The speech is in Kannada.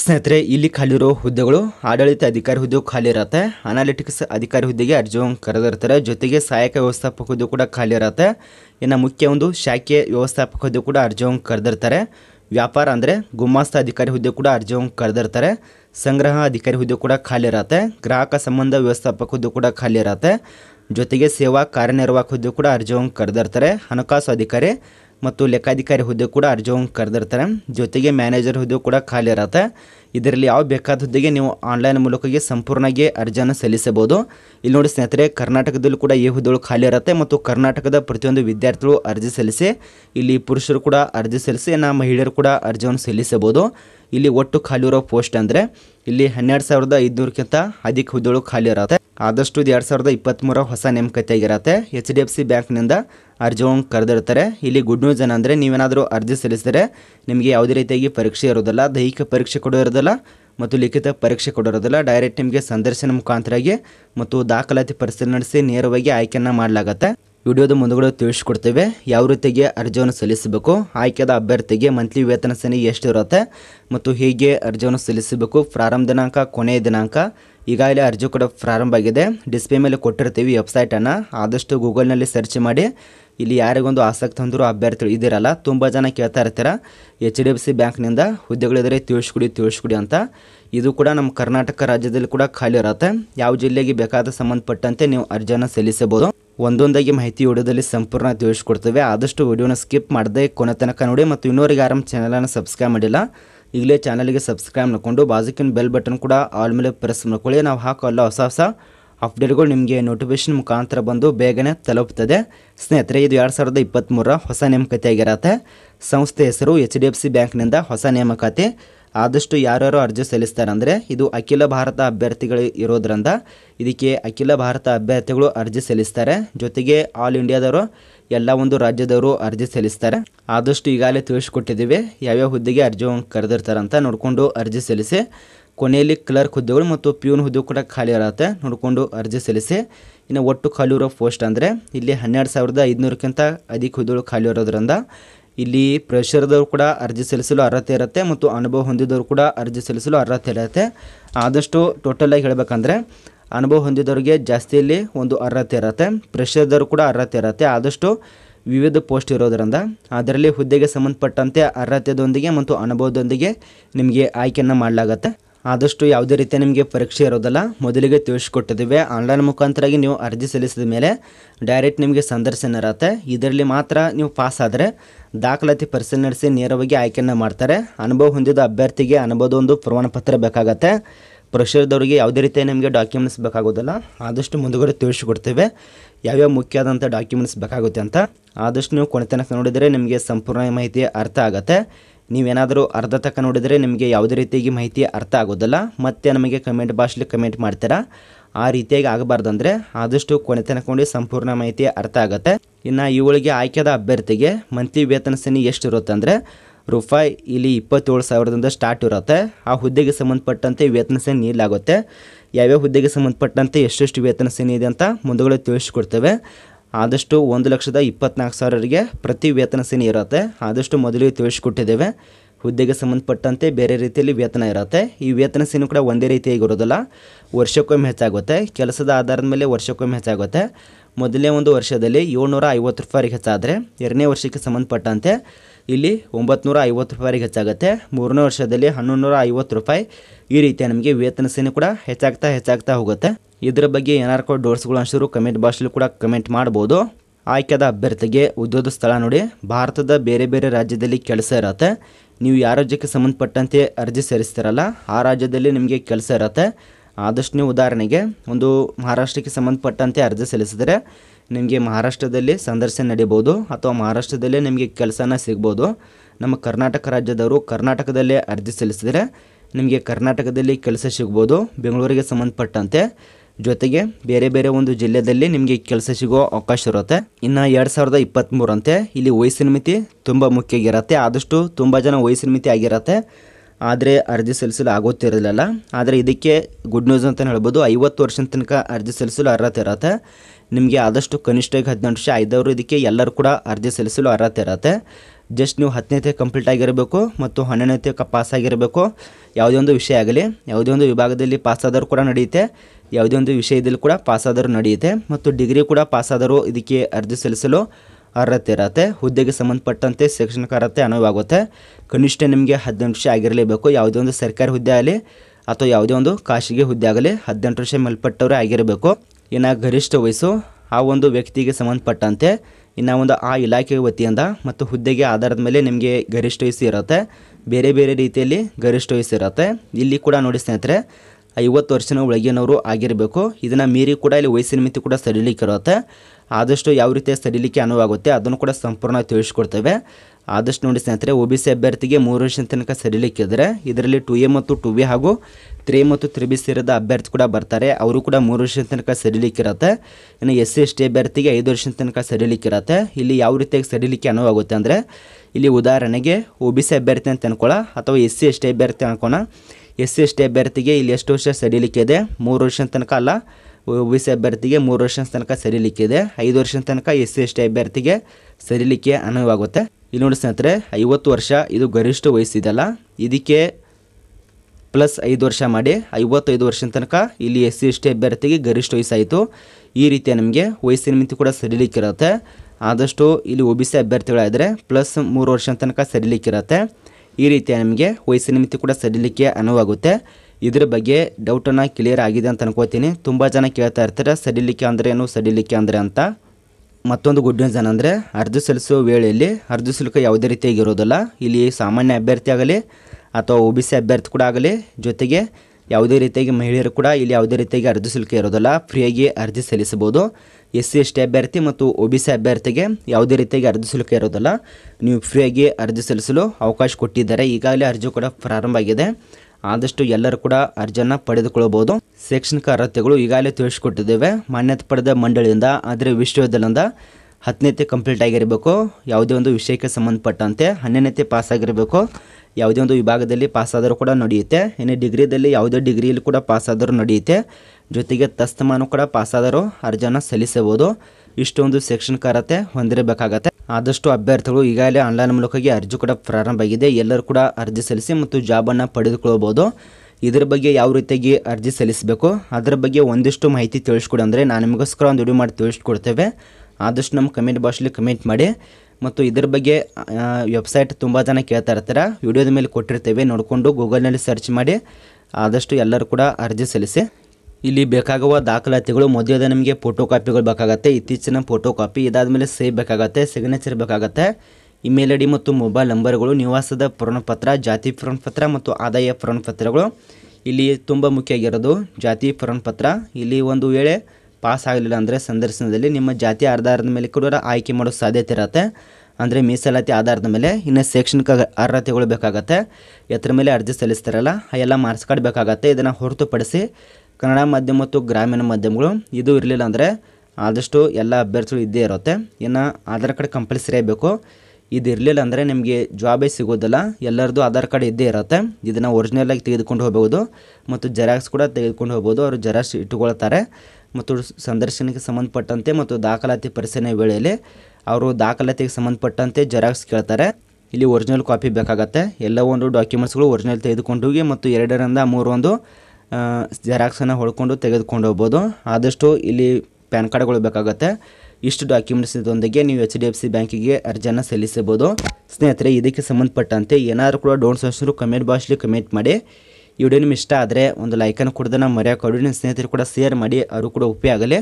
ಸ್ನೇಹಿತರೆ ಇಲ್ಲಿ ಖಾಲಿ ಇರೋ ಹುದ್ದೆಗಳು ಆಡಳಿತ ಅಧಿಕಾರಿ ಹುದ್ದೆ ಖಾಲಿ ಇರತ್ತೆ ಅನಾಲಿಟಿಕ್ಸ್ ಅಧಿಕಾರಿ ಹುದ್ದೆಗೆ ಅರ್ಜಿ ಕರೆದಿರ್ತಾರೆ ಜೊತೆಗೆ ಸಹಾಯಕ ವ್ಯವಸ್ಥಾಪಕ ಹುದ್ದೆ ಕೂಡ ಖಾಲಿ ಇರತ್ತೆ ಇನ್ನು ಮುಖ್ಯ ಒಂದು ಶಾಖೆ ವ್ಯವಸ್ಥಾಪಕ ಹುದ್ದೆ ಕೂಡ ಅರ್ಜಿ ಕರೆದಿರ್ತಾರೆ ವ್ಯಾಪಾರ ಅಂದರೆ ಗುಮಾಸ್ತ ಅಧಿಕಾರಿ ಹುದ್ದೆ ಕೂಡ ಅರ್ಜಿ ಕರೆದಿರ್ತಾರೆ ಸಂಗ್ರಹ ಅಧಿಕಾರಿ ಹುದ್ದೆ ಕೂಡ ಖಾಲಿ ಇರತ್ತೆ ಗ್ರಾಹಕ ಸಂಬಂಧ ವ್ಯವಸ್ಥಾಪಕ ಹುದ್ದೆ ಕೂಡ ಖಾಲಿ ಇರತ್ತೆ ಜೊತೆಗೆ ಸೇವಾ ಕಾರ್ಯನಿರ್ವಾಹಕ ಹುದ್ದೆ ಕೂಡ ಅರ್ಜಿ ಕರೆದಿರ್ತಾರೆ ಹಣಕಾಸು ಅಧಿಕಾರಿ ಮತ್ತು ಲೆಕ್ಕಾಧಿಕಾರಿ ಹುದ್ದೆ ಕೂಡ ಅರ್ಜಿಯನ್ನು ಕರೆದಿರ್ತಾರೆ ಜೊತೆಗೆ ಮ್ಯಾನೇಜರ್ ಹುದ್ದೆ ಕೂಡ ಖಾಲಿ ಇರುತ್ತೆ ಇದರಲ್ಲಿ ಯಾವ ಬೇಕಾದ ಹುದ್ದೆಗೆ ನೀವು ಆನ್ಲೈನ್ ಮೂಲಕವಾಗಿ ಸಂಪೂರ್ಣವಾಗಿ ಅರ್ಜಿಯನ್ನು ಸಲ್ಲಿಸಬಹುದು ಇಲ್ಲಿ ನೋಡಿ ಸ್ನೇಹಿತರೆ ಕರ್ನಾಟಕದಲ್ಲೂ ಕೂಡ ಈ ಹುದ್ದೆಗಳು ಖಾಲಿ ಇರುತ್ತೆ ಮತ್ತು ಕರ್ನಾಟಕದ ಪ್ರತಿಯೊಂದು ವಿದ್ಯಾರ್ಥಿಗಳು ಅರ್ಜಿ ಸಲ್ಲಿಸಿ ಇಲ್ಲಿ ಪುರುಷರು ಕೂಡ ಅರ್ಜಿ ಸಲ್ಲಿಸಿ ನಾ ಮಹಿಳೆಯರು ಕೂಡ ಅರ್ಜಿಯನ್ನು ಸಲ್ಲಿಸಬಹುದು ಇಲ್ಲಿ ಒಟ್ಟು ಖಾಲಿ ಇರೋ ಪೋಸ್ಟ್ ಅಂದರೆ ಇಲ್ಲಿ ಹನ್ನೆರಡು ಸಾವಿರದ ಐದುನೂರಕ್ಕಿಂತ ಅಧಿಕ ಹುದ್ದೆಗಳು ಖಾಲಿ ಇರುತ್ತೆ ಆದಷ್ಟು ಇದು ಎರಡು ಸಾವಿರದ ಇಪ್ಪತ್ತ್ಮೂರ ಹೊಸ ನೇಮಕತೆಯಾಗಿರುತ್ತೆ ಎಚ್ ಡಿ ಎಫ್ ಸಿ ಬ್ಯಾಂಕ್ನಿಂದ ಅರ್ಜಿಗಳನ್ನು ಕರೆದಿರ್ತಾರೆ ಇಲ್ಲಿ ಗುಡ್ ನ್ಯೂಸ್ ಏನಂದರೆ ನೀವೇನಾದರೂ ಅರ್ಜಿ ಸಲ್ಲಿಸಿದರೆ ನಿಮಗೆ ಯಾವುದೇ ರೀತಿಯಾಗಿ ಪರೀಕ್ಷೆ ಇರೋದಿಲ್ಲ ದೈಹಿಕ ಪರೀಕ್ಷೆ ಕೊಡೋ ಇರೋದಿಲ್ಲ ಮತ್ತು ಲಿಖಿತ ಪರೀಕ್ಷೆ ಕೊಡಿರೋದಿಲ್ಲ ಡೈರೆಕ್ಟ್ ನಿಮಗೆ ಸಂದರ್ಶನ ಮುಖಾಂತರಾಗಿ ಮತ್ತು ದಾಖಲಾತಿ ಪರಿಶೀಲನೆ ನಡೆಸಿ ನೇರವಾಗಿ ಆಯ್ಕೆಯನ್ನು ಮಾಡಲಾಗತ್ತೆ ವಿಡಿಯೋದ ಮುಂದುಗಡೆ ತಿಳಿಸ್ಕೊಡ್ತೇವೆ ಯಾವ ರೀತಿಗೆ ಅರ್ಜಿಯನ್ನು ಸಲ್ಲಿಸಬೇಕು ಆಯ್ಕೆದ ಅಭ್ಯರ್ಥಿಗೆ ಮಂತ್ಲಿ ವೇತನ ಸೇನೆ ಎಷ್ಟಿರುತ್ತೆ ಮತ್ತು ಹೀಗೆ ಅರ್ಜಿಯನ್ನು ಸಲ್ಲಿಸಬೇಕು ಪ್ರಾರಂಭ ದಿನಾಂಕ ಕೊನೆಯ ದಿನಾಂಕ ಈಗಾಗಲೇ ಅರ್ಜಿ ಕೂಡ ಪ್ರಾರಂಭ ಆಗಿದೆ ಡಿಸ್ಪ್ಲೇ ಮೇಲೆ ಕೊಟ್ಟಿರ್ತೀವಿ ವೆಬ್ಸೈಟನ್ನು ಆದಷ್ಟು ಗೂಗಲ್ನಲ್ಲಿ ಸರ್ಚ್ ಮಾಡಿ ಇಲ್ಲಿ ಯಾರಿಗೊಂದು ಆಸಕ್ತಿ ಹೊಂದಿರೋ ಅಭ್ಯರ್ಥಿಗಳು ಇದ್ದೀರಲ್ಲ ತುಂಬ ಜನ ಕೇಳ್ತಾ ಇರ್ತೀರ ಎಚ್ ಡಿ ಎಫ್ ಸಿ ಬ್ಯಾಂಕ್ನಿಂದ ಹುದ್ದೆಗಳಿದ್ರೆ ತಿಳಿಸ್ಕೊಡಿ ತಿಳಿಸ್ಕೊಡಿ ಅಂತ ಇದು ಕೂಡ ನಮ್ಮ ಕರ್ನಾಟಕ ರಾಜ್ಯದಲ್ಲಿ ಕೂಡ ಖಾಲಿ ಇರುತ್ತೆ ಯಾವ ಜಿಲ್ಲೆಗೆ ಬೇಕಾದ ಸಂಬಂಧಪಟ್ಟಂತೆ ನೀವು ಅರ್ಜಿಯನ್ನು ಸಲ್ಲಿಸಬಹುದು ಒಂದೊಂದಾಗಿ ಮಾಹಿತಿ ವಿಡಿಯೋದಲ್ಲಿ ಸಂಪೂರ್ಣ ತಿಳಿಸ್ಕೊಡ್ತೇವೆ ಆದಷ್ಟು ವಿಡಿಯೋನ ಸ್ಕಿಪ್ ಮಾಡದೆ ಕೊನೆ ತನಕ ನೋಡಿ ಮತ್ತು ಇನ್ನೂರಿಗೆ ಆರಾಮ್ ಚಾನಲನ್ನು ಸಬ್ಸ್ಕ್ರೈಬ್ ಮಾಡಿಲ್ಲ ಈಗಲೇ ಚಾನಲ್ಗೆ ಸಬ್ಸ್ಕ್ರೈಬ್ ಮಾಡಿಕೊಂಡು ಬಾಜುಕಿನ ಬೆಲ್ ಬಟನ್ ಕೂಡ ಆಲ್ಮೇಲೆ ಪ್ರೆಸ್ ಮಾಡ್ಕೊಳ್ಳಿ ನಾವು ಹಾಕೋ ಹೊಸ ಹೊಸ ಅಪ್ಡೇಟ್ಗಳು ನಿಮಗೆ ನೋಟಿಫಿಕೇಶನ್ ಮುಖಾಂತರ ಬಂದು ಬೇಗನೆ ತಲುಪುತ್ತದೆ ಸ್ನೇಹಿತರೆ ಇದು ಎರಡು ಸಾವಿರದ ಇಪ್ಪತ್ತ್ಮೂರ ಹೊಸ ನೇಮಕಾತಿಯಾಗಿರತ್ತೆ ಸಂಸ್ಥೆ ಹೆಸರು ಎಚ್ ಡಿ ಎಫ್ ಸಿ ಬ್ಯಾಂಕ್ನಿಂದ ಹೊಸ ನೇಮಕಾತಿ ಆದಷ್ಟು ಯಾರ್ಯಾರು ಅರ್ಜಿ ಸಲ್ಲಿಸ್ತಾರೆ ಅಂದರೆ ಇದು ಅಖಿಲ ಭಾರತ ಅಭ್ಯರ್ಥಿಗಳು ಇರೋದ್ರಿಂದ ಇದಕ್ಕೆ ಅಖಿಲ ಭಾರತ ಅಭ್ಯರ್ಥಿಗಳು ಅರ್ಜಿ ಸಲ್ಲಿಸ್ತಾರೆ ಜೊತೆಗೆ ಆಲ್ ಇಂಡಿಯಾದವರು ಎಲ್ಲ ಒಂದು ರಾಜ್ಯದವರು ಅರ್ಜಿ ಸಲ್ಲಿಸ್ತಾರೆ ಆದಷ್ಟು ಈಗಾಗಲೇ ತಿಳಿಸ್ಕೊಟ್ಟಿದ್ದೀವಿ ಯಾವ್ಯಾವ ಹುದ್ದೆಗೆ ಅರ್ಜಿ ಕರೆದಿರ್ತಾರಂತ ನೋಡಿಕೊಂಡು ಅರ್ಜಿ ಸಲ್ಲಿಸಿ ಕೊನೆಯಲ್ಲಿ ಕ್ಲರ್ಕ್ ಹುದ್ದೆಗಳು ಮತ್ತು ಪ್ಯೂನ್ ಹುದ್ದೆ ಕೂಡ ಖಾಲಿ ಇರುತ್ತೆ ನೋಡಿಕೊಂಡು ಅರ್ಜಿ ಸಲ್ಲಿಸಿ ಇನ್ನು ಒಟ್ಟು ಖಾಲಿ ಇರೋ ಪೋಸ್ಟ್ ಅಂದರೆ ಇಲ್ಲಿ ಹನ್ನೆರಡು ಸಾವಿರದ ಐದುನೂರಕ್ಕಿಂತ ಅಧಿಕ ಹುದ್ದೆಗಳು ಖಾಲಿ ಇರೋದ್ರಿಂದ ಇಲ್ಲಿ ಪ್ರೆಷರ್ದವರು ಕೂಡ ಅರ್ಜಿ ಸಲ್ಲಿಸಲು ಅರ್ಹತೆ ಇರುತ್ತೆ ಮತ್ತು ಅನುಭವ ಹೊಂದಿದವರು ಕೂಡ ಅರ್ಜಿ ಸಲ್ಲಿಸಲು ಅರ್ಹತೆ ಇರುತ್ತೆ ಆದಷ್ಟು ಟೋಟಲಾಗಿ ಹೇಳಬೇಕಂದ್ರೆ ಅನುಭವ ಹೊಂದಿದವ್ರಿಗೆ ಜಾಸ್ತಿಯಲ್ಲಿ ಒಂದು ಅರ್ಹತೆ ಇರುತ್ತೆ ಪ್ರೆಷರ್ದವರು ಕೂಡ ಅರ್ಹತೆ ಇರುತ್ತೆ ಆದಷ್ಟು ವಿವಿಧ ಪೋಸ್ಟ್ ಇರೋದರಿಂದ ಅದರಲ್ಲಿ ಹುದ್ದೆಗೆ ಸಂಬಂಧಪಟ್ಟಂತೆ ಅರ್ಹತೆದೊಂದಿಗೆ ಮತ್ತು ಅನುಭವದೊಂದಿಗೆ ನಿಮಗೆ ಆಯ್ಕೆಯನ್ನು ಮಾಡಲಾಗತ್ತೆ ಆದಷ್ಟು ಯಾವುದೇ ರೀತಿಯ ನಿಮಗೆ ಪರೀಕ್ಷೆ ಇರೋದಲ್ಲ ಮೊದಲಿಗೆ ತಿಳಿಸ್ಕೊಟ್ಟಿದ್ದೀವಿ ಆನ್ಲೈನ್ ಮುಖಾಂತರಾಗಿ ನೀವು ಅರ್ಜಿ ಸಲ್ಲಿಸಿದ ಮೇಲೆ ಡೈರೆಕ್ಟ್ ನಿಮಗೆ ಸಂದರ್ಶನ ಇರುತ್ತೆ ಇದರಲ್ಲಿ ಮಾತ್ರ ನೀವು ಪಾಸ್ ಆದರೆ ದಾಖಲಾತಿ ಪರಿಶೀಲನೆ ನಡೆಸಿ ನೇರವಾಗಿ ಆಯ್ಕೆಯನ್ನು ಮಾಡ್ತಾರೆ ಅನುಭವ ಹೊಂದಿದ ಅಭ್ಯರ್ಥಿಗೆ ಅನುಭವದ ಒಂದು ಪ್ರಮಾಣ ಪತ್ರ ಬೇಕಾಗತ್ತೆ ಪರೀಕ್ಷೆದವರಿಗೆ ಯಾವುದೇ ರೀತಿಯ ನಿಮಗೆ ಡಾಕ್ಯುಮೆಂಟ್ಸ್ ಬೇಕಾಗೋದಿಲ್ಲ ಆದಷ್ಟು ಮುಂದುಗಡೆ ತಿಳಿಸ್ಕೊಡ್ತೇವೆ ಯಾವ್ಯಾವ ಮುಖ್ಯವಾದಂಥ ಡಾಕ್ಯುಮೆಂಟ್ಸ್ ಬೇಕಾಗುತ್ತೆ ಅಂತ ಆದಷ್ಟು ನೀವು ಕೊನೆ ತನಕ ನೋಡಿದರೆ ನಿಮಗೆ ಸಂಪೂರ್ಣ ಮಾಹಿತಿ ಅರ್ಥ ಆಗುತ್ತೆ ನೀವೇನಾದರೂ ಅರ್ಧ ತಕ್ಕ ನೋಡಿದರೆ ನಿಮಗೆ ಯಾವುದೇ ರೀತಿಯಾಗಿ ಮಾಹಿತಿ ಅರ್ಥ ಆಗೋದಿಲ್ಲ ಮತ್ತು ನಮಗೆ ಕಮೆಂಟ್ ಭಾಷೆಯಲ್ಲಿ ಕಮೆಂಟ್ ಮಾಡ್ತೀರಾ ಆ ರೀತಿಯಾಗಿ ಆಗಬಾರ್ದಂದರೆ ಆದಷ್ಟು ಕೊನೆ ತನಕೊಂಡು ಸಂಪೂರ್ಣ ಮಾಹಿತಿ ಅರ್ಥ ಆಗುತ್ತೆ ಇನ್ನು ಇವುಗಳಿಗೆ ಆಯ್ಕೆದ ಅಭ್ಯರ್ಥಿಗೆ ಮಂತ್ಲಿ ವೇತನ ಸನಿ ಎಷ್ಟು ಇರುತ್ತೆ ಅಂದರೆ ರೂಪಾಯಿ ಇಲ್ಲಿ ಇಪ್ಪತ್ತೇಳು ಸಾವಿರದಿಂದ ಸ್ಟಾರ್ಟ್ ಇರುತ್ತೆ ಆ ಹುದ್ದೆಗೆ ಸಂಬಂಧಪಟ್ಟಂತೆ ವೇತನ ಸೇನೆ ನೀಡಲಾಗುತ್ತೆ ಯಾವ್ಯಾವ ಹುದ್ದೆಗೆ ಸಂಬಂಧಪಟ್ಟಂತೆ ಎಷ್ಟೆಷ್ಟು ವೇತನ ಸೇನೆ ಇದೆ ಅಂತ ಮುಂದುಗಡೆ ತಿಳಿಸ್ಕೊಡ್ತೇವೆ ಆದಷ್ಟು ಒಂದು ಲಕ್ಷದ ಇಪ್ಪತ್ನಾಲ್ಕು ಸಾವಿರರಿಗೆ ಪ್ರತಿ ವೇತನ ಸೇನೆ ಇರುತ್ತೆ ಆದಷ್ಟು ಮೊದಲು ತಿಳಿಸ್ಕೊಟ್ಟಿದ್ದೇವೆ ಹುದ್ದೆಗೆ ಸಂಬಂಧಪಟ್ಟಂತೆ ಬೇರೆ ರೀತಿಯಲ್ಲಿ ವೇತನ ಇರುತ್ತೆ ಈ ವೇತನ ಸೇನೆ ಕೂಡ ಒಂದೇ ರೀತಿಯಾಗಿ ಇರೋದಿಲ್ಲ ವರ್ಷಕ್ಕೊಮ್ಮೆ ಹೆಚ್ಚಾಗುತ್ತೆ ಕೆಲಸದ ಆಧಾರದ ಮೇಲೆ ವರ್ಷಕ್ಕೊಮ್ಮೆ ಹೆಚ್ಚಾಗುತ್ತೆ ಮೊದಲನೇ ಒಂದು ವರ್ಷದಲ್ಲಿ ಏಳ್ನೂರ ಐವತ್ತು ರೂಪಾಯಿಗೆ ಹೆಚ್ಚಾದರೆ ಎರಡನೇ ವರ್ಷಕ್ಕೆ ಸಂಬಂಧಪಟ್ಟಂತೆ ಇಲ್ಲಿ ಒಂಬತ್ತು ಐವತ್ತು ರೂಪಾಯಿಗೆ ಹೆಚ್ಚಾಗುತ್ತೆ ಮೂರನೇ ವರ್ಷದಲ್ಲಿ ಹನ್ನೊಂದು ಐವತ್ತು ರೂಪಾಯಿ ಈ ರೀತಿಯ ನಮಗೆ ವೇತನ ಸೇನೆ ಕೂಡ ಹೆಚ್ಚಾಗ್ತಾ ಹೆಚ್ಚಾಗ್ತಾ ಹೋಗುತ್ತೆ ಇದರ ಬಗ್ಗೆ ಏನಾರು ಕೂಡ ಡೋರ್ಸ್ಗಳು ಅನಿಸಿದ್ರು ಕಮೆಂಟ್ ಬಾಕ್ಸಲ್ಲಿ ಕೂಡ ಕಮೆಂಟ್ ಮಾಡ್ಬೋದು ಆಯ್ಕೆದ ಅಭ್ಯರ್ಥಿಗೆ ಉದ್ಯೋಗ ಸ್ಥಳ ನೋಡಿ ಭಾರತದ ಬೇರೆ ಬೇರೆ ರಾಜ್ಯದಲ್ಲಿ ಕೆಲಸ ಇರತ್ತೆ ನೀವು ಯಾವ ರಾಜ್ಯಕ್ಕೆ ಸಂಬಂಧಪಟ್ಟಂತೆ ಅರ್ಜಿ ಸಲ್ಲಿಸ್ತೀರಲ್ಲ ಆ ರಾಜ್ಯದಲ್ಲಿ ನಿಮಗೆ ಕೆಲಸ ಇರತ್ತೆ ಆದಷ್ಟು ನೀವು ಉದಾಹರಣೆಗೆ ಒಂದು ಮಹಾರಾಷ್ಟ್ರಕ್ಕೆ ಸಂಬಂಧಪಟ್ಟಂತೆ ಅರ್ಜಿ ಸಲ್ಲಿಸಿದರೆ ನಿಮಗೆ ಮಹಾರಾಷ್ಟ್ರದಲ್ಲಿ ಸಂದರ್ಶನ ನಡೀಬೋದು ಅಥವಾ ಮಹಾರಾಷ್ಟ್ರದಲ್ಲೇ ನಿಮಗೆ ಕೆಲಸನ ಸಿಗ್ಬೋದು ನಮ್ಮ ಕರ್ನಾಟಕ ರಾಜ್ಯದವರು ಕರ್ನಾಟಕದಲ್ಲೇ ಅರ್ಜಿ ಸಲ್ಲಿಸಿದರೆ ನಿಮಗೆ ಕರ್ನಾಟಕದಲ್ಲಿ ಕೆಲಸ ಸಿಗ್ಬೋದು ಬೆಂಗಳೂರಿಗೆ ಸಂಬಂಧಪಟ್ಟಂತೆ ಜೊತೆಗೆ ಬೇರೆ ಬೇರೆ ಒಂದು ಜಿಲ್ಲೆಯಲ್ಲಿ ನಿಮಗೆ ಕೆಲಸ ಸಿಗೋ ಅವಕಾಶ ಇರುತ್ತೆ ಇನ್ನು ಎರಡು ಸಾವಿರದ ಇಪ್ಪತ್ತ್ಮೂರಂತೆ ಇಲ್ಲಿ ವಯಸ್ಸಿನ ಮಿತಿ ತುಂಬ ಮುಖ್ಯ ಆದಷ್ಟು ತುಂಬ ಜನ ವಯಸ್ಸಿನ ಮಿತಿ ಆಗಿರತ್ತೆ ಆದರೆ ಅರ್ಜಿ ಸಲ್ಲಿಸಲು ಆಗುತ್ತಿರಲಿಲ್ಲ ಆದರೆ ಇದಕ್ಕೆ ಗುಡ್ ನ್ಯೂಸ್ ಅಂತಲೇ ಹೇಳ್ಬೋದು ಐವತ್ತು ವರ್ಷದ ತನಕ ಅರ್ಜಿ ಸಲ್ಲಿಸಲು ಅರ್ಹತೆ ಇರುತ್ತೆ ನಿಮಗೆ ಆದಷ್ಟು ಕನಿಷ್ಠ ಹದಿನೆಂಟು ವರ್ಷ ಐದವರು ಇದಕ್ಕೆ ಎಲ್ಲರೂ ಕೂಡ ಅರ್ಜಿ ಸಲ್ಲಿಸಲು ಅರ್ಹತೆ ಇರುತ್ತೆ ಜಸ್ಟ್ ನೀವು ಹತ್ತನೇತೆ ಕಂಪ್ಲೀಟ್ ಆಗಿರಬೇಕು ಮತ್ತು ಹನ್ನೆರಡನೇ ಕ ಪಾಸ್ ಆಗಿರಬೇಕು ಯಾವುದೇ ಒಂದು ವಿಷಯ ಆಗಲಿ ಯಾವುದೇ ಒಂದು ವಿಭಾಗದಲ್ಲಿ ಪಾಸ್ ಆದರೂ ಕೂಡ ನಡೆಯುತ್ತೆ ಯಾವುದೇ ಒಂದು ವಿಷಯದಲ್ಲಿ ಕೂಡ ಪಾಸ್ ಆದರೂ ನಡೆಯುತ್ತೆ ಮತ್ತು ಡಿಗ್ರಿ ಕೂಡ ಪಾಸ್ ಆದರೂ ಇದಕ್ಕೆ ಅರ್ಜಿ ಸಲ್ಲಿಸಲು ಅರ್ಹತೆ ಇರತ್ತೆ ಹುದ್ದೆಗೆ ಸಂಬಂಧಪಟ್ಟಂತೆ ಶೈಕ್ಷಣಿಕ ಅರ್ಹತೆ ಅನುವಾಗುತ್ತೆ ಕನಿಷ್ಠ ನಿಮಗೆ ಹದಿನೆಂಟು ವರ್ಷ ಆಗಿರಲೇಬೇಕು ಯಾವುದೇ ಒಂದು ಸರ್ಕಾರಿ ಹುದ್ದೆ ಆಗಲಿ ಅಥವಾ ಯಾವುದೇ ಒಂದು ಖಾಸಗಿ ಹುದ್ದೆ ಆಗಲಿ ಹದಿನೆಂಟು ವರ್ಷ ಮೇಲ್ಪಟ್ಟವರೇ ಆಗಿರಬೇಕು ಇನ್ನು ಗರಿಷ್ಠ ವಯಸ್ಸು ಆ ಒಂದು ವ್ಯಕ್ತಿಗೆ ಸಂಬಂಧಪಟ್ಟಂತೆ ಇನ್ನು ಒಂದು ಆ ಇಲಾಖೆ ವತಿಯಿಂದ ಮತ್ತು ಹುದ್ದೆಗೆ ಆಧಾರದ ಮೇಲೆ ನಿಮಗೆ ಗರಿಷ್ಠ ವಯಸ್ಸು ಇರುತ್ತೆ ಬೇರೆ ಬೇರೆ ರೀತಿಯಲ್ಲಿ ಗರಿಷ್ಠ ವಯಸ್ಸು ಇರುತ್ತೆ ಇಲ್ಲಿ ಕೂಡ ನೋಡಿ ಸ್ನೇಹಿತರೆ ಐವತ್ತು ವರ್ಷನ ಒಳಗಿನವರು ಆಗಿರಬೇಕು ಇದನ್ನು ಮೀರಿ ಕೂಡ ಇಲ್ಲಿ ವಯಸ್ಸಿನ ಮಿತಿ ಕೂಡ ಸಡಿಲಿಕ್ಕೆ ಇರುತ್ತೆ ಆದಷ್ಟು ಯಾವ ರೀತಿಯ ಸಡಿಲಿಕ್ಕೆ ಅನುವಾಗುತ್ತೆ ಅದನ್ನು ಕೂಡ ಸಂಪೂರ್ಣ ತಿಳಿಸ್ಕೊಡ್ತೇವೆ ಆದಷ್ಟು ನೋಡಿ ಸ್ನೇಹಿತರೆ ಒ ಬಿ ಸಿ ಅಭ್ಯರ್ಥಿಗೆ ಮೂರು ವರ್ಷದ ತನಕ ಸರಿಲಿಕ್ಕಿದ್ರೆ ಇದರಲ್ಲಿ ಟು ಎ ಮತ್ತು ಟು ಬಿ ಹಾಗೂ ತ್ರೀ ಮತ್ತು ತ್ರಿ ಬಿ ಸೇರಿದ ಅಭ್ಯರ್ಥಿ ಕೂಡ ಬರ್ತಾರೆ ಅವರು ಕೂಡ ಮೂರು ವರ್ಷದ ತನಕ ಸರಿಲಿಕ್ಕಿರತ್ತೆ ಇನ್ನು ಎಸ್ ಸಿ ಎಸ್ ಟಿ ಅಭ್ಯರ್ಥಿಗೆ ಐದು ವರ್ಷದ ತನಕ ಸರಿಲಿಕ್ಕಿರತ್ತೆ ಇಲ್ಲಿ ಯಾವ ರೀತಿಯಾಗಿ ಸಡಿಲಿಕ್ಕೆ ಅನುವಾಗುತ್ತೆ ಅಂದರೆ ಇಲ್ಲಿ ಉದಾಹರಣೆಗೆ ಒ ಬಿ ಸಿ ಅಭ್ಯರ್ಥಿ ಅಂತ ಅನ್ಕೊಳ್ಳ ಅಥವಾ ಎಸ್ ಸಿ ಎಸ್ ಟಿ ಅಭ್ಯರ್ಥಿ ಅನ್ಕೋಣ ಎಸ್ ಸಿ ಎಸ್ ಟಿ ಅಭ್ಯರ್ಥಿಗೆ ಇಲ್ಲಿ ಎಷ್ಟು ವರ್ಷ ಇದೆ ಮೂರು ವರ್ಷದ ತನಕ ಅಲ್ಲ ಒ ಬಿ ಸಿ ಅಭ್ಯರ್ಥಿಗೆ ಮೂರು ವರ್ಷದ ತನಕ ಸರಿಲಿಕ್ಕಿದೆ ಐದು ವರ್ಷದ ತನಕ ಎಸ್ ಸಿ ಎಸ್ ಟಿ ಅಭ್ಯರ್ಥಿಗೆ ಸರಿಲಿಕ್ಕೆ ಅನುವಾಗುತ್ತೆ ಇಲ್ಲಿ ನೋಡಿ ಸ್ನೇಹಿತರೆ ಐವತ್ತು ವರ್ಷ ಇದು ಗರಿಷ್ಠ ವಯಸ್ಸಿದೆಯಲ್ಲ ಇದಕ್ಕೆ ಪ್ಲಸ್ ಐದು ವರ್ಷ ಮಾಡಿ ಐವತ್ತೈದು ವರ್ಷದ ತನಕ ಇಲ್ಲಿ ಎಸ್ ಸಿ ಎಸ್ ಟಿ ಅಭ್ಯರ್ಥಿಗೆ ಗರಿಷ್ಠ ವಯಸ್ಸಾಯಿತು ಈ ರೀತಿಯ ನಮಗೆ ವಯಸ್ಸಿನ ಮಿತಿ ಕೂಡ ಸರಿಲಿಕ್ಕಿರುತ್ತೆ ಆದಷ್ಟು ಇಲ್ಲಿ ಒ ಬಿ ಸಿ ಅಭ್ಯರ್ಥಿಗಳಾದರೆ ಪ್ಲಸ್ ಮೂರು ವರ್ಷದ ತನಕ ಸರಿಲಿಕ್ಕಿರುತ್ತೆ ಈ ರೀತಿಯ ನಮಗೆ ವಯಸ್ಸಿನ ಮಿತಿ ಕೂಡ ಸರಿಲಿಕ್ಕೆ ಅನುವಾಗುತ್ತೆ ಇದ್ರ ಬಗ್ಗೆ ಡೌಟನ್ನು ಕ್ಲಿಯರ್ ಆಗಿದೆ ಅಂತ ಅನ್ಕೋತೀನಿ ತುಂಬ ಜನ ಕೇಳ್ತಾ ಇರ್ತಾರೆ ಸಡಿಲಿಕ್ಕೆ ಅಂದರೆ ಏನು ಸಡಿಲಿಕ್ಕೆ ಅಂದರೆ ಅಂತ ಮತ್ತೊಂದು ಗುಡ್ ನ್ಯೂಸ್ ಏನಂದರೆ ಅರ್ಜಿ ಸಲ್ಲಿಸುವ ವೇಳೆಯಲ್ಲಿ ಅರ್ಜಿ ಶುಲ್ಕ ಯಾವುದೇ ರೀತಿಯಾಗಿ ಇರೋದಿಲ್ಲ ಇಲ್ಲಿ ಸಾಮಾನ್ಯ ಅಭ್ಯರ್ಥಿ ಆಗಲಿ ಅಥವಾ ಒ ಬಿ ಸಿ ಅಭ್ಯರ್ಥಿ ಕೂಡ ಆಗಲಿ ಜೊತೆಗೆ ಯಾವುದೇ ರೀತಿಯಾಗಿ ಮಹಿಳೆಯರು ಕೂಡ ಇಲ್ಲಿ ಯಾವುದೇ ರೀತಿಯಾಗಿ ಅರ್ಜಿ ಶುಲ್ಕ ಇರೋದಿಲ್ಲ ಫ್ರೀಯಾಗಿ ಅರ್ಜಿ ಸಲ್ಲಿಸಬಹುದು ಎಸ್ ಸಿ ಎಸ್ ಟಿ ಅಭ್ಯರ್ಥಿ ಮತ್ತು ಒ ಬಿ ಸಿ ಅಭ್ಯರ್ಥಿಗೆ ಯಾವುದೇ ರೀತಿಯಾಗಿ ಅರ್ಜಿ ಶುಲ್ಕ ಇರೋದಿಲ್ಲ ನೀವು ಫ್ರೀಯಾಗಿ ಅರ್ಜಿ ಸಲ್ಲಿಸಲು ಅವಕಾಶ ಕೊಟ್ಟಿದ್ದಾರೆ ಈಗಾಗಲೇ ಅರ್ಜಿ ಕೂಡ ಪ್ರಾರಂಭ ಆಗಿದೆ ಆದಷ್ಟು ಎಲ್ಲರೂ ಕೂಡ ಅರ್ಜಿಯನ್ನು ಪಡೆದುಕೊಳ್ಳಬಹುದು ಶೈಕ್ಷಣಿಕ ಅರ್ಹತೆಗಳು ಈಗಾಗಲೇ ತಿಳಿಸಿಕೊಟ್ಟಿದ್ದೇವೆ ಮಾನ್ಯತೆ ಪಡೆದ ಮಂಡಳಿಯಿಂದ ಆದರೆ ವಿಶ್ವವಿದ್ಯಾಲಯದಿಂದ ಹತ್ತನೇತೆ ಕಂಪ್ಲೀಟ್ ಆಗಿರಬೇಕು ಯಾವುದೇ ಒಂದು ವಿಷಯಕ್ಕೆ ಸಂಬಂಧಪಟ್ಟಂತೆ ಪಾಸ್ ಆಗಿರಬೇಕು ಯಾವುದೇ ಒಂದು ವಿಭಾಗದಲ್ಲಿ ಪಾಸ್ ಆದರೂ ಕೂಡ ನಡೆಯುತ್ತೆ ಇನ್ನು ಡಿಗ್ರಿದಲ್ಲಿ ಯಾವುದೇ ಡಿಗ್ರಿಯಲ್ಲಿ ಕೂಡ ಪಾಸಾದರೂ ನಡೆಯುತ್ತೆ ಜೊತೆಗೆ ತಸ್ತಮಾನು ಕೂಡ ಪಾಸಾದರೂ ಅರ್ಜಿಯನ್ನು ಸಲ್ಲಿಸಬಹುದು ಇಷ್ಟೊಂದು ಶೈಕ್ಷಣಿಕ ಅರ್ಹತೆ ಹೊಂದಿರಬೇಕಾಗತ್ತೆ ಆದಷ್ಟು ಅಭ್ಯರ್ಥಿಗಳು ಈಗಾಗಲೇ ಆನ್ಲೈನ್ ಮೂಲಕವಾಗಿ ಅರ್ಜಿ ಕೂಡ ಪ್ರಾರಂಭ ಆಗಿದೆ ಎಲ್ಲರೂ ಕೂಡ ಅರ್ಜಿ ಸಲ್ಲಿಸಿ ಮತ್ತು ಜಾಬನ್ನು ಪಡೆದುಕೊಳ್ಳಬಹುದು ಇದರ ಬಗ್ಗೆ ಯಾವ ರೀತಿಯಾಗಿ ಅರ್ಜಿ ಸಲ್ಲಿಸಬೇಕು ಅದರ ಬಗ್ಗೆ ಒಂದಿಷ್ಟು ಮಾಹಿತಿ ತಿಳಿಸ್ಕೊಡಿ ಅಂದರೆ ನಾನು ನಿಮಗೋಸ್ಕರ ಒಂದು ವಿಡಿಯೋ ಮಾಡಿ ತಿಳಿಸ್ಕೊಡ್ತೇವೆ ಆದಷ್ಟು ನಮ್ಮ ಕಮೆಂಟ್ ಬಾಕ್ಸಲ್ಲಿ ಕಮೆಂಟ್ ಮಾಡಿ ಮತ್ತು ಇದರ ಬಗ್ಗೆ ವೆಬ್ಸೈಟ್ ತುಂಬ ಜನ ಕೇಳ್ತಾ ಇರ್ತಾರೆ ವಿಡಿಯೋದ ಮೇಲೆ ಕೊಟ್ಟಿರ್ತೇವೆ ನೋಡಿಕೊಂಡು ಗೂಗಲ್ನಲ್ಲಿ ಸರ್ಚ್ ಮಾಡಿ ಆದಷ್ಟು ಎಲ್ಲರೂ ಕೂಡ ಅರ್ಜಿ ಸಲ್ಲಿಸಿ ಇಲ್ಲಿ ಬೇಕಾಗುವ ದಾಖಲಾತಿಗಳು ಮೊದಲೇ ನಿಮಗೆ ಫೋಟೋ ಕಾಪಿಗಳು ಬೇಕಾಗುತ್ತೆ ಇತ್ತೀಚಿನ ಫೋಟೋ ಕಾಪಿ ಇದಾದ ಮೇಲೆ ಸೇವ್ ಬೇಕಾಗುತ್ತೆ ಸಿಗ್ನೇಚರ್ ಬೇಕಾಗುತ್ತೆ ಇಮೇಲ್ ಐ ಡಿ ಮತ್ತು ಮೊಬೈಲ್ ನಂಬರ್ಗಳು ನಿವಾಸದ ಪ್ರಮಾಣಪತ್ರ ಜಾತಿ ಪ್ರಮಾಣಪತ್ರ ಮತ್ತು ಆದಾಯ ಪ್ರಮಾಣಪತ್ರಗಳು ಇಲ್ಲಿ ತುಂಬ ಆಗಿರೋದು ಜಾತಿ ಪ್ರಮಾಣಪತ್ರ ಇಲ್ಲಿ ಒಂದು ವೇಳೆ ಪಾಸ್ ಆಗಲಿಲ್ಲ ಅಂದರೆ ಸಂದರ್ಶನದಲ್ಲಿ ನಿಮ್ಮ ಜಾತಿ ಆಧಾರದ ಮೇಲೆ ಕೂಡ ಆಯ್ಕೆ ಮಾಡೋ ಸಾಧ್ಯತೆ ಇರುತ್ತೆ ಅಂದರೆ ಮೀಸಲಾತಿ ಆಧಾರದ ಮೇಲೆ ಇನ್ನು ಶೈಕ್ಷಣಿಕ ಅರ್ಹತೆಗಳು ಬೇಕಾಗುತ್ತೆ ಎತ್ತರ ಮೇಲೆ ಅರ್ಜಿ ಸಲ್ಲಿಸ್ತಾರಲ್ಲ ಎಲ್ಲ ಮಾರ್ಕ್ಸ್ ಕಾರ್ಡ್ ಬೇಕಾಗುತ್ತೆ ಇದನ್ನು ಹೊರತುಪಡಿಸಿ ಕನ್ನಡ ಮಾಧ್ಯಮ ಮತ್ತು ಗ್ರಾಮೀಣ ಮಾಧ್ಯಮಗಳು ಇದು ಇರಲಿಲ್ಲ ಅಂದರೆ ಆದಷ್ಟು ಎಲ್ಲ ಅಭ್ಯರ್ಥಿಗಳು ಇದ್ದೇ ಇರುತ್ತೆ ಇನ್ನು ಆಧಾರ್ ಕಾರ್ಡ್ ಕಂಪಲ್ಸರಿ ಆಗಬೇಕು ಇದು ಇರಲಿಲ್ಲ ಅಂದರೆ ನಿಮಗೆ ಜಾಬೇ ಸಿಗೋದಿಲ್ಲ ಎಲ್ಲರದು ಆಧಾರ್ ಕಾರ್ಡ್ ಇದ್ದೇ ಇರುತ್ತೆ ಇದನ್ನು ಒರಿಜಿನಲ್ ಆಗಿ ತೆಗೆದುಕೊಂಡು ಹೋಗ್ಬೋದು ಮತ್ತು ಜೆರಾಕ್ಸ್ ಕೂಡ ತೆಗೆದುಕೊಂಡು ಹೋಗ್ಬೋದು ಅವರು ಜೆರಾಕ್ಸ್ ಇಟ್ಟುಕೊಳ್ತಾರೆ ಮತ್ತು ಸಂದರ್ಶನಕ್ಕೆ ಸಂಬಂಧಪಟ್ಟಂತೆ ಮತ್ತು ದಾಖಲಾತಿ ಪರಿಶೀಲನೆ ವೇಳೆಯಲ್ಲಿ ಅವರು ದಾಖಲಾತಿಗೆ ಸಂಬಂಧಪಟ್ಟಂತೆ ಜೆರಾಕ್ಸ್ ಕೇಳ್ತಾರೆ ಇಲ್ಲಿ ಒರಿಜಿನಲ್ ಕಾಪಿ ಬೇಕಾಗುತ್ತೆ ಎಲ್ಲ ಒಂದು ಡಾಕ್ಯುಮೆಂಟ್ಸ್ಗಳು ಒರಿಜಿನಲ್ ತೆಗೆದುಕೊಂಡು ಹೋಗಿ ಮತ್ತು ಎರಡರಿಂದ ಮೂರು ಒಂದು ಜೆರಾಕ್ಸನ್ನು ಹೊಡ್ಕೊಂಡು ತೆಗೆದುಕೊಂಡು ಹೋಗ್ಬೋದು ಆದಷ್ಟು ಇಲ್ಲಿ ಪ್ಯಾನ್ ಕಾರ್ಡ್ಗಳು ಬೇಕಾಗುತ್ತೆ ಇಷ್ಟು ಡಾಕ್ಯುಮೆಂಟ್ಸ್ದೊಂದಿಗೆ ನೀವು ಎಚ್ ಡಿ ಎಫ್ ಸಿ ಬ್ಯಾಂಕಿಗೆ ಅರ್ಜಿಯನ್ನು ಸಲ್ಲಿಸಬಹುದು ಸ್ನೇಹಿತರೆ ಇದಕ್ಕೆ ಸಂಬಂಧಪಟ್ಟಂತೆ ಏನಾದರೂ ಕೂಡ ಡೋಂಟ್ಸ್ ಅಷ್ಟು ಕಮೆಂಟ್ ಬಾಕ್ಸ್ಲಿ ಕಮೆಂಟ್ ಮಾಡಿ ಈ ವಿಡಿಯೋ ಇಷ್ಟ ಆದರೆ ಒಂದು ಲೈಕನ್ನು ಕೊಡೋದನ್ನು ಮರೆಯೋಕೆ ಸ್ನೇಹಿತರು ಕೂಡ ಶೇರ್ ಮಾಡಿ ಅವರು ಕೂಡ ಉಪಯೋಗ ಆಗಲಿ